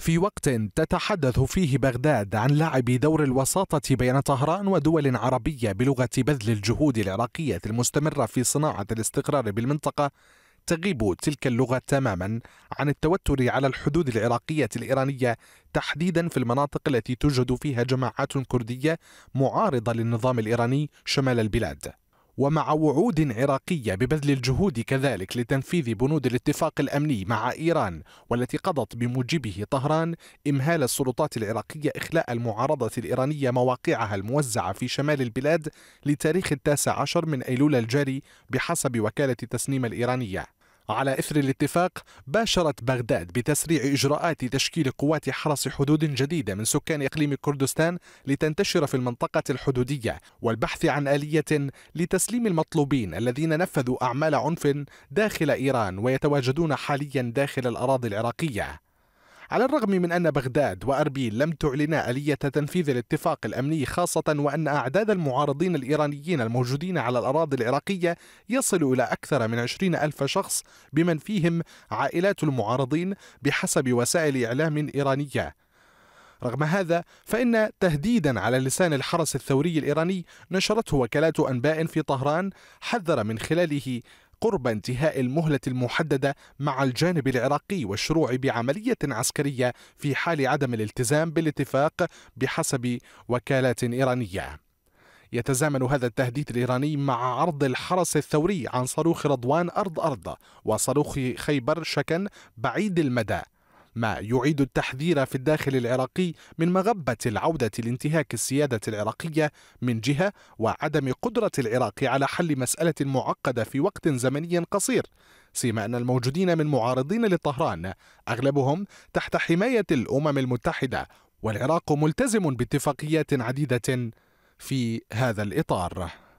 في وقت تتحدث فيه بغداد عن لعب دور الوساطة بين طهران ودول عربية بلغة بذل الجهود العراقية المستمرة في صناعة الاستقرار بالمنطقة تغيب تلك اللغة تماما عن التوتر على الحدود العراقية الإيرانية تحديدا في المناطق التي توجد فيها جماعات كردية معارضة للنظام الإيراني شمال البلاد ومع وعود عراقية ببذل الجهود كذلك لتنفيذ بنود الاتفاق الأمني مع إيران والتي قضت بموجبه طهران إمهال السلطات العراقية إخلاء المعارضة الإيرانية مواقعها الموزعة في شمال البلاد لتاريخ التاسع عشر من أيلول الجاري بحسب وكالة تسنيم الإيرانية على إثر الاتفاق باشرت بغداد بتسريع إجراءات تشكيل قوات حرس حدود جديدة من سكان إقليم كردستان لتنتشر في المنطقة الحدودية والبحث عن آلية لتسليم المطلوبين الذين نفذوا أعمال عنف داخل إيران ويتواجدون حاليا داخل الأراضي العراقية على الرغم من أن بغداد وأربيل لم تعلنا آلية تنفيذ الاتفاق الأمني خاصة وأن أعداد المعارضين الإيرانيين الموجودين على الأراضي العراقية يصل إلى أكثر من 20 ألف شخص بمن فيهم عائلات المعارضين بحسب وسائل إعلام إيرانية رغم هذا فإن تهديدا على لسان الحرس الثوري الإيراني نشرته وكالات أنباء في طهران حذر من خلاله قرب انتهاء المهلة المحددة مع الجانب العراقي والشروع بعملية عسكرية في حال عدم الالتزام بالاتفاق بحسب وكالات إيرانية يتزامن هذا التهديد الإيراني مع عرض الحرس الثوري عن صاروخ رضوان أرض أرض وصاروخ خيبر شكن بعيد المدى ما يعيد التحذير في الداخل العراقي من مغبة العودة لانتهاك السيادة العراقية من جهة وعدم قدرة العراق على حل مسألة معقدة في وقت زمني قصير سيما أن الموجودين من معارضين لطهران أغلبهم تحت حماية الأمم المتحدة والعراق ملتزم باتفاقيات عديدة في هذا الإطار